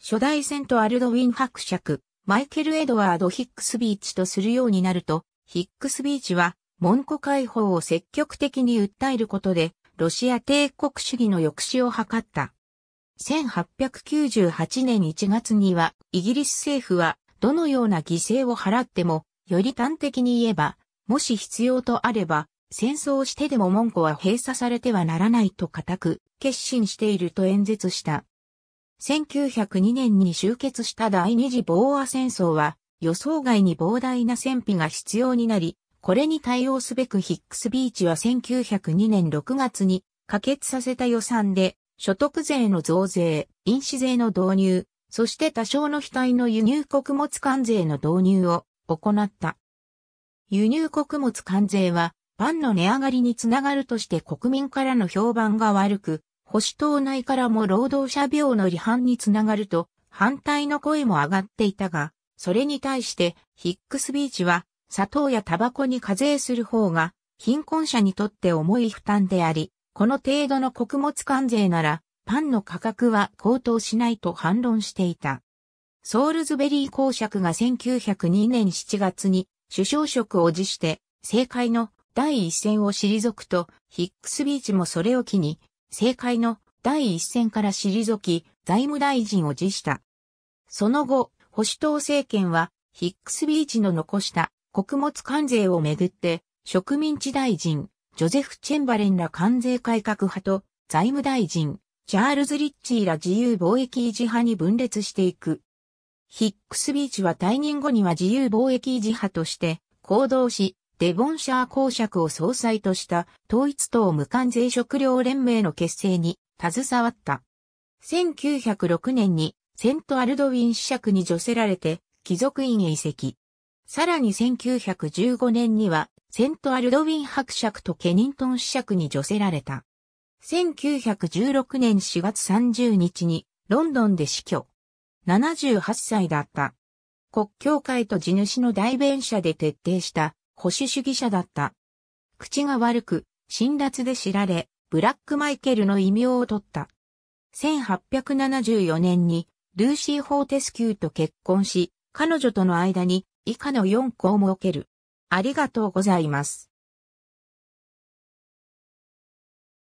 初代セントアルドウィン伯爵、マイケル・エドワード・ヒックスビーチとするようになると、ヒックスビーチは、門戸解放を積極的に訴えることで、ロシア帝国主義の抑止を図った。1898年1月には、イギリス政府は、どのような犠牲を払っても、より端的に言えば、もし必要とあれば、戦争してでも門戸は閉鎖されてはならないと固く決心していると演説した。1902年に終結した第二次防和戦争は予想外に膨大な戦費が必要になり、これに対応すべくヒックスビーチは1902年6月に可決させた予算で所得税の増税、印紙税の導入、そして多少の非対の輸入穀物関税の導入を行った。輸入穀物関税はパンの値上がりにつながるとして国民からの評判が悪く、保守党内からも労働者病の離反につながると反対の声も上がっていたが、それに対してヒックスビーチは砂糖やタバコに課税する方が貧困者にとって重い負担であり、この程度の穀物関税ならパンの価格は高騰しないと反論していた。ソールズベリー公爵が1902年7月に首相職を辞して政界の第一線を退くと、ヒックスビーチもそれを機に政界の第一線から退き、財務大臣を辞した。その後、保守党政権は、ヒックスビーチの残した穀物関税をめぐって、植民地大臣、ジョゼフ・チェンバレンら関税改革派と、財務大臣、チャールズ・リッチーら自由貿易維持派に分裂していく。ヒックスビーチは退任後には自由貿易維持派として行動し、デボンシャー公爵を総裁とした統一党無関税食料連盟の結成に携わった。1906年にセントアルドウィン子爵に除せられて貴族院へ移籍。さらに1915年にはセントアルドウィン伯爵とケニントン子爵に除せられた。1916年4月30日にロンドンで死去。78歳だった。国教会と地主の代弁者で徹底した保守主義者だった。口が悪く、辛辣で知られ、ブラックマイケルの異名を取った。1874年に、ルーシー・ホーテスキューと結婚し、彼女との間に以下の4項を設ける。ありがとうございます。